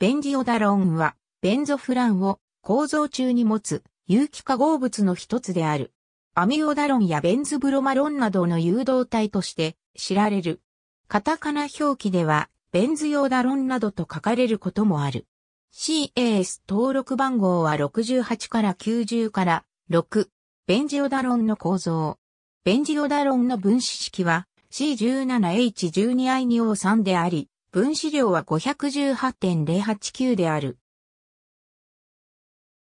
ベンジオダロンは、ベンゾフランを構造中に持つ有機化合物の一つである。アミオダロンやベンズブロマロンなどの誘導体として知られる。カタカナ表記では、ベンズヨダロンなどと書かれることもある。CAS 登録番号は68から90から6。ベンジオダロンの構造。ベンジオダロンの分子式は C17H12I2O3 であり、分子量は518.089である。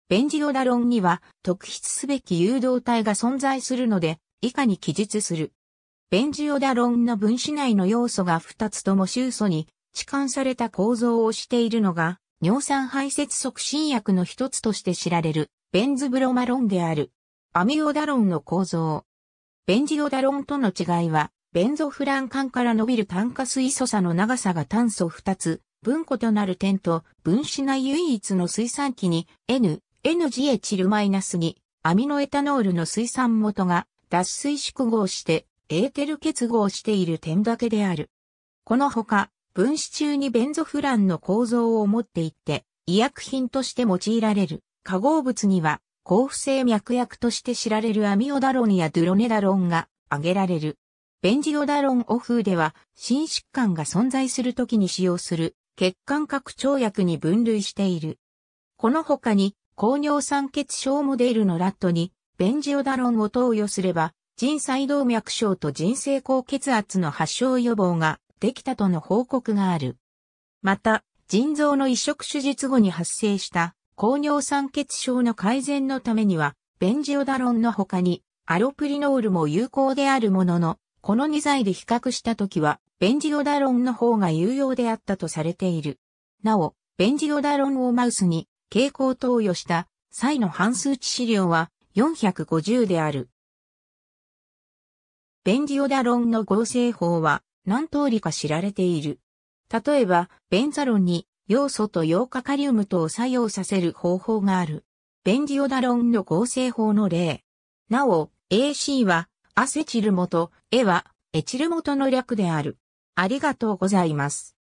ベンジオダロンには特筆すべき誘導体が存在するので、以下に記述する。ベンジオダロンの分子内の要素が2つとも臭素に置換された構造をしているのが、尿酸排泄促進薬の一つとして知られる、ベンズブロマロンである。アミオダロンの構造。ベンジオダロンとの違いは、ベンゾフラン管から伸びる炭化水素差の長さが炭素2つ、分子となる点と分子内唯一の水酸基に N、NGH-2、アミノエタノールの水酸元が脱水縮合してエーテル結合している点だけである。このほか、分子中にベンゾフランの構造を持っていって、医薬品として用いられる化合物には、抗付性脈薬として知られるアミオダロンやドゥロネダロンが挙げられる。ベンジロダロンオフーでは、心疾患が存在するときに使用する血管拡張薬に分類している。この他に、高尿酸血症モデルのラットに、ベンジオダロンを投与すれば、腎細動脈症と腎性高血圧の発症予防ができたとの報告がある。また、腎臓の移植手術後に発生した高尿酸血症の改善のためには、ベンジオダロンの他にアロプリノールも有効であるものの、この2剤で比較したときは、ベンジオダロンの方が有用であったとされている。なお、ベンジオダロンをマウスに蛍光投与した際の半数値資料は450である。ベンジオダロンの合成法は何通りか知られている。例えば、ベンザロンに要素と溶化カリウムとを作用させる方法がある。ベンジオダロンの合成法の例。なお、AC はアセチル元、絵は、エチル元の略である。ありがとうございます。